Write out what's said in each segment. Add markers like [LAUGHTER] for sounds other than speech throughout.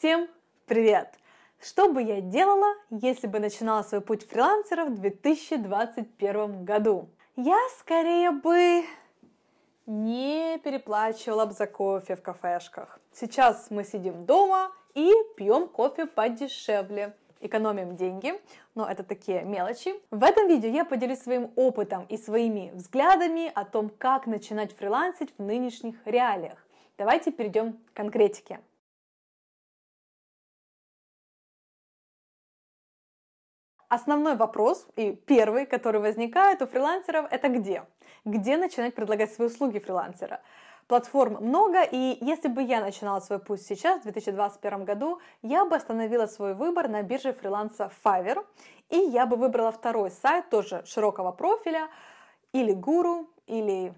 Всем привет! Что бы я делала, если бы начинала свой путь фрилансера в 2021 году? Я скорее бы не переплачивала бы за кофе в кафешках. Сейчас мы сидим дома и пьем кофе подешевле экономим деньги, но это такие мелочи. В этом видео я поделюсь своим опытом и своими взглядами о том, как начинать фрилансить в нынешних реалиях. Давайте перейдем к конкретике. Основной вопрос и первый, который возникает у фрилансеров, это где? Где начинать предлагать свои услуги фрилансера? Платформ много, и если бы я начинала свой путь сейчас, в 2021 году, я бы остановила свой выбор на бирже фриланса Fiverr, и я бы выбрала второй сайт, тоже широкого профиля, или Guru, или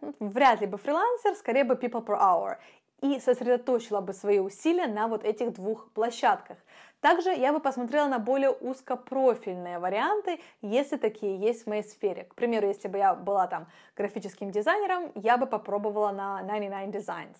ну, вряд ли бы фрилансер, скорее бы People Per Hour и сосредоточила бы свои усилия на вот этих двух площадках. Также я бы посмотрела на более узкопрофильные варианты, если такие есть в моей сфере. К примеру, если бы я была там графическим дизайнером, я бы попробовала на 99 Designs.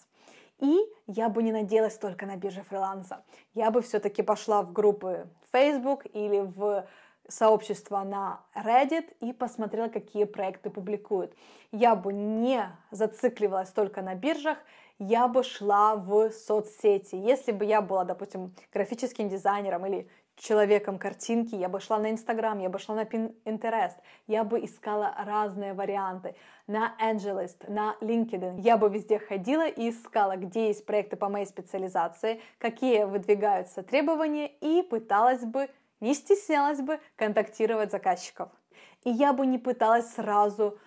И я бы не надеялась только на бирже фриланса. Я бы все-таки пошла в группы Facebook или в сообщество на Reddit и посмотрела, какие проекты публикуют. Я бы не зацикливалась только на биржах, я бы шла в соцсети. Если бы я была, допустим, графическим дизайнером или человеком картинки, я бы шла на Инстаграм, я бы шла на Pinterest, я бы искала разные варианты, на Angelist, на LinkedIn. Я бы везде ходила и искала, где есть проекты по моей специализации, какие выдвигаются требования, и пыталась бы не стеснялась бы контактировать заказчиков. И я бы не пыталась сразу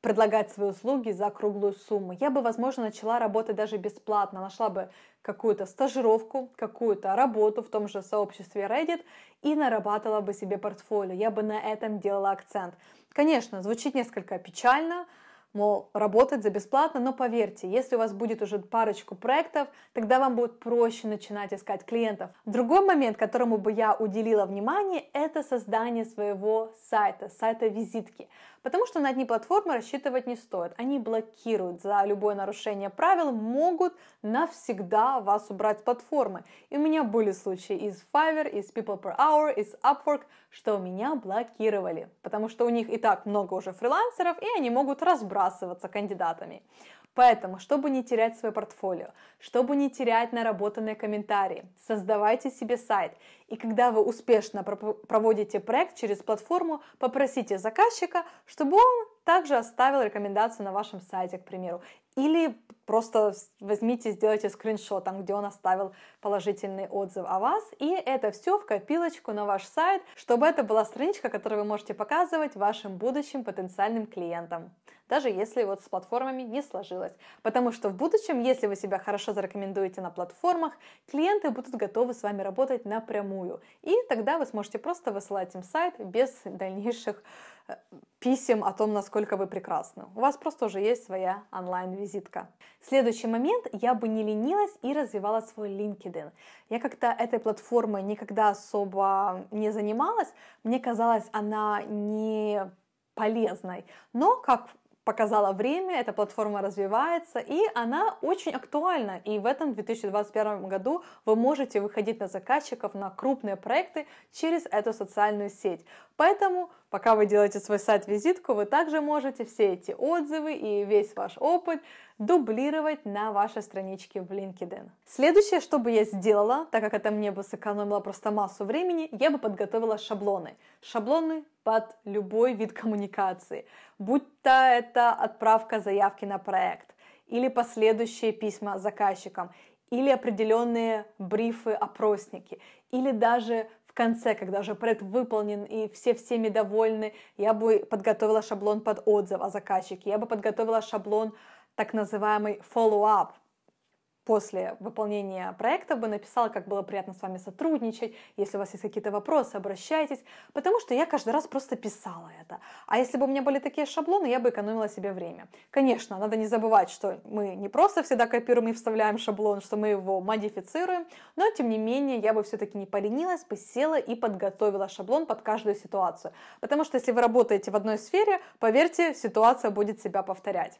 предлагать свои услуги за круглую сумму. Я бы, возможно, начала работать даже бесплатно, нашла бы какую-то стажировку, какую-то работу в том же сообществе Reddit и нарабатывала бы себе портфолио. Я бы на этом делала акцент. Конечно, звучит несколько печально, мол, работать за бесплатно, но поверьте, если у вас будет уже парочку проектов, тогда вам будет проще начинать искать клиентов. Другой момент, которому бы я уделила внимание, это создание своего сайта, сайта-визитки. Потому что на одни платформы рассчитывать не стоит. Они блокируют за любое нарушение правил, могут навсегда вас убрать с платформы. И у меня были случаи из Fiverr, из People Per Hour, из Upwork, что меня блокировали. Потому что у них и так много уже фрилансеров, и они могут разбраться разбрасываться кандидатами. Поэтому, чтобы не терять свое портфолио, чтобы не терять наработанные комментарии, создавайте себе сайт. И когда вы успешно проводите проект через платформу, попросите заказчика, чтобы он также оставил рекомендацию на вашем сайте, к примеру. Или просто возьмите, сделайте скриншот, там, где он оставил положительный отзыв о вас, и это все в копилочку на ваш сайт, чтобы это была страничка, которую вы можете показывать вашим будущим потенциальным клиентам даже если вот с платформами не сложилось. Потому что в будущем, если вы себя хорошо зарекомендуете на платформах, клиенты будут готовы с вами работать напрямую. И тогда вы сможете просто высылать им сайт без дальнейших э, писем о том, насколько вы прекрасны. У вас просто уже есть своя онлайн-визитка. Следующий момент. Я бы не ленилась и развивала свой LinkedIn. Я как-то этой платформой никогда особо не занималась. Мне казалось, она не полезной. Но, как показала время, эта платформа развивается, и она очень актуальна. И в этом 2021 году вы можете выходить на заказчиков, на крупные проекты через эту социальную сеть. Поэтому, пока вы делаете свой сайт-визитку, вы также можете все эти отзывы и весь ваш опыт дублировать на вашей страничке в LinkedIn. Следующее, что бы я сделала, так как это мне бы сэкономило просто массу времени, я бы подготовила шаблоны. Шаблоны под любой вид коммуникации, будь то это отправка заявки на проект, или последующие письма заказчикам, или определенные брифы, опросники, или даже конце, когда уже проект выполнен и все всеми довольны, я бы подготовила шаблон под отзыв о заказчике, я бы подготовила шаблон так называемый follow-up, после выполнения проекта бы написала, как было приятно с вами сотрудничать, если у вас есть какие-то вопросы, обращайтесь, потому что я каждый раз просто писала это. А если бы у меня были такие шаблоны, я бы экономила себе время. Конечно, надо не забывать, что мы не просто всегда копируем и вставляем шаблон, что мы его модифицируем, но тем не менее я бы все-таки не поленилась, бы села и подготовила шаблон под каждую ситуацию. Потому что если вы работаете в одной сфере, поверьте, ситуация будет себя повторять.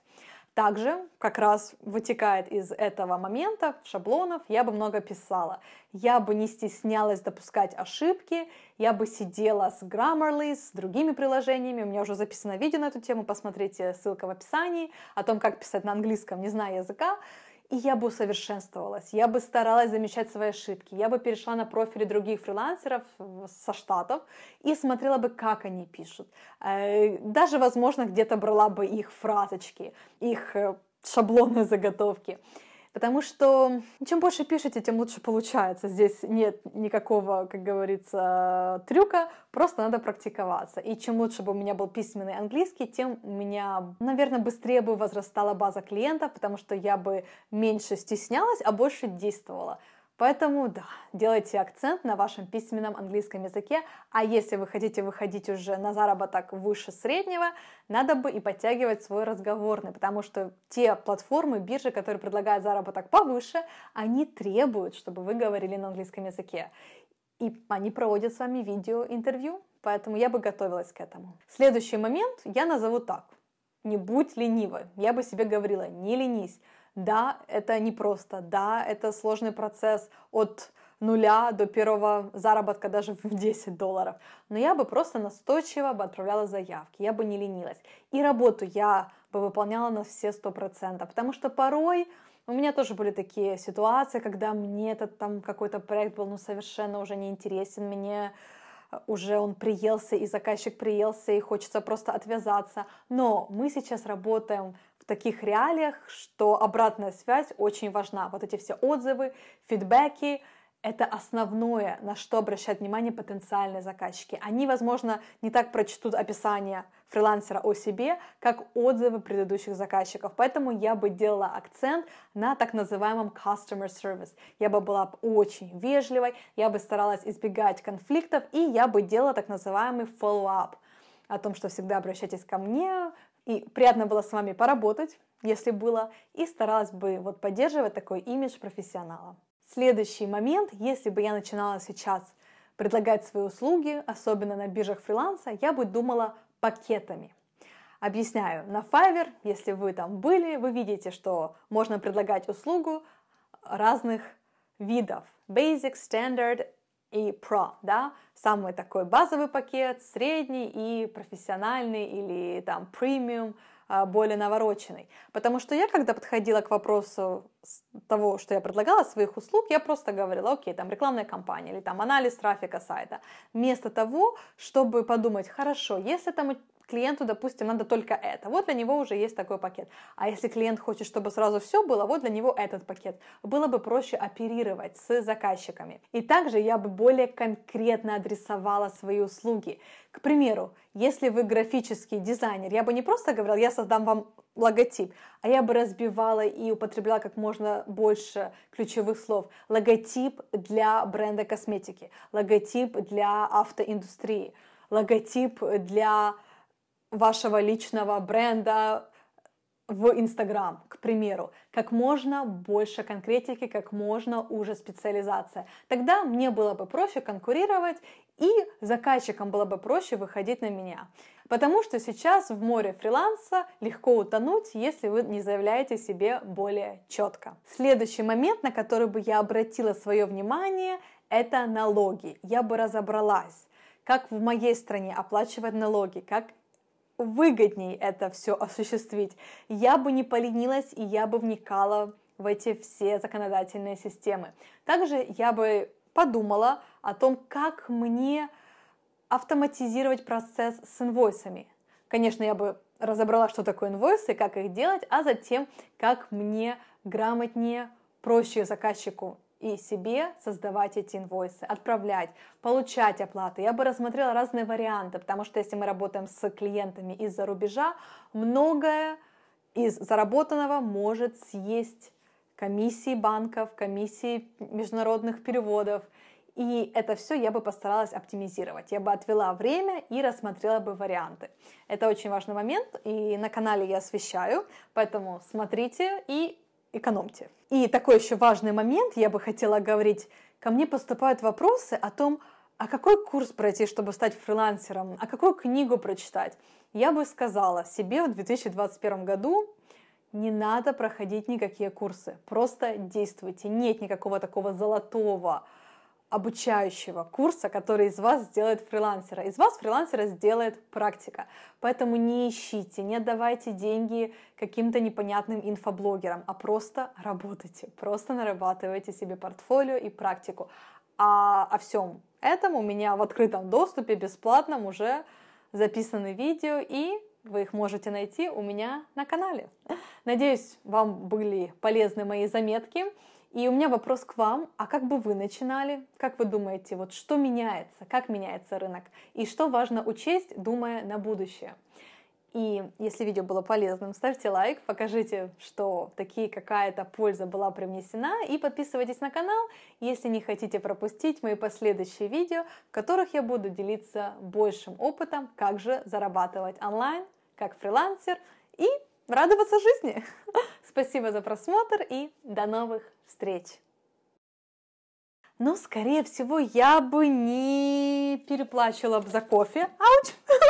Также, как раз вытекает из этого момента, шаблонов, я бы много писала. Я бы не стеснялась допускать ошибки, я бы сидела с Grammarly, с другими приложениями. У меня уже записано видео на эту тему, посмотрите, ссылка в описании о том, как писать на английском, не зная языка. И я бы усовершенствовалась, я бы старалась замечать свои ошибки, я бы перешла на профили других фрилансеров э, со Штатов и смотрела бы, как они пишут. Э, даже, возможно, где-то брала бы их фразочки, их э, шаблонные заготовки. Потому что ну, чем больше пишете, тем лучше получается. Здесь нет никакого, как говорится, трюка, просто надо практиковаться. И чем лучше бы у меня был письменный английский, тем у меня, наверное, быстрее бы возрастала база клиентов, потому что я бы меньше стеснялась, а больше действовала. Поэтому, да, делайте акцент на вашем письменном английском языке, а если вы хотите выходить уже на заработок выше среднего, надо бы и подтягивать свой разговорный, потому что те платформы, биржи, которые предлагают заработок повыше, они требуют, чтобы вы говорили на английском языке. И они проводят с вами видеоинтервью. поэтому я бы готовилась к этому. Следующий момент я назову так. Не будь ленивой. Я бы себе говорила, не ленись. Да, это непросто, да, это сложный процесс от нуля до первого заработка даже в 10 долларов. Но я бы просто настойчиво бы отправляла заявки, я бы не ленилась. И работу я бы выполняла на все 100%, потому что порой у меня тоже были такие ситуации, когда мне этот там какой-то проект был ну совершенно уже не интересен, мне уже он приелся, и заказчик приелся, и хочется просто отвязаться. Но мы сейчас работаем таких реалиях, что обратная связь очень важна. Вот эти все отзывы, фидбэки, это основное, на что обращают внимание потенциальные заказчики. Они, возможно, не так прочтут описание фрилансера о себе, как отзывы предыдущих заказчиков. Поэтому я бы делала акцент на так называемом customer service. Я бы была очень вежливой, я бы старалась избегать конфликтов, и я бы делала так называемый follow-up о том, что всегда обращайтесь ко мне, и приятно было с вами поработать, если было, и старалась бы вот поддерживать такой имидж профессионала. Следующий момент, если бы я начинала сейчас предлагать свои услуги, особенно на биржах фриланса, я бы думала пакетами. Объясняю, на Fiverr, если вы там были, вы видите, что можно предлагать услугу разных видов. Basic, Standard, и про, да, самый такой базовый пакет, средний и профессиональный или там премиум, а, более навороченный. Потому что я, когда подходила к вопросу того, что я предлагала, своих услуг, я просто говорила, окей, там рекламная кампания или там анализ трафика сайта. Вместо того, чтобы подумать, хорошо, если там клиенту, допустим, надо только это, вот для него уже есть такой пакет. А если клиент хочет, чтобы сразу все было, вот для него этот пакет. Было бы проще оперировать с заказчиками. И также я бы более конкретно адресовала свои услуги. К примеру, если вы графический дизайнер, я бы не просто говорила, я создам вам логотип, а я бы разбивала и употребляла как можно больше ключевых слов. Логотип для бренда косметики, логотип для автоиндустрии, логотип для вашего личного бренда в Инстаграм, к примеру, как можно больше конкретики, как можно уже специализация. Тогда мне было бы проще конкурировать и заказчикам было бы проще выходить на меня. Потому что сейчас в море фриланса легко утонуть, если вы не заявляете себе более четко. Следующий момент, на который бы я обратила свое внимание, это налоги. Я бы разобралась, как в моей стране оплачивать налоги, как выгодней это все осуществить, я бы не поленилась и я бы вникала в эти все законодательные системы. Также я бы подумала о том, как мне автоматизировать процесс с инвойсами. Конечно, я бы разобрала, что такое инвойсы, как их делать, а затем, как мне грамотнее, проще заказчику и себе создавать эти инвойсы, отправлять, получать оплаты. Я бы рассмотрела разные варианты, потому что если мы работаем с клиентами из-за рубежа, многое из заработанного может съесть комиссии банков, комиссии международных переводов. И это все я бы постаралась оптимизировать. Я бы отвела время и рассмотрела бы варианты. Это очень важный момент, и на канале я освещаю, поэтому смотрите и экономьте. И такой еще важный момент, я бы хотела говорить, ко мне поступают вопросы о том, а какой курс пройти, чтобы стать фрилансером, а какую книгу прочитать. Я бы сказала себе в 2021 году, не надо проходить никакие курсы, просто действуйте. Нет никакого такого золотого обучающего курса, который из вас сделает фрилансера. Из вас фрилансера сделает практика. Поэтому не ищите, не отдавайте деньги каким-то непонятным инфоблогерам, а просто работайте, просто нарабатывайте себе портфолио и практику. А о всем этом у меня в открытом доступе, бесплатном уже записаны видео, и вы их можете найти у меня на канале. Надеюсь, вам были полезны мои заметки. И у меня вопрос к вам, а как бы вы начинали? Как вы думаете, вот что меняется, как меняется рынок? И что важно учесть, думая на будущее? И если видео было полезным, ставьте лайк, покажите, что такие какая-то польза была привнесена, и подписывайтесь на канал, если не хотите пропустить мои последующие видео, в которых я буду делиться большим опытом, как же зарабатывать онлайн, как фрилансер, и радоваться жизни. [LAUGHS] Спасибо за просмотр и до новых встреч! Но, ну, скорее всего, я бы не переплачивала за кофе. Ауч! [LAUGHS]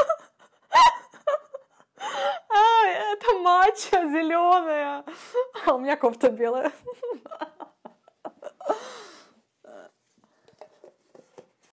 А, это матча зеленая. А у меня кофта белая. [LAUGHS]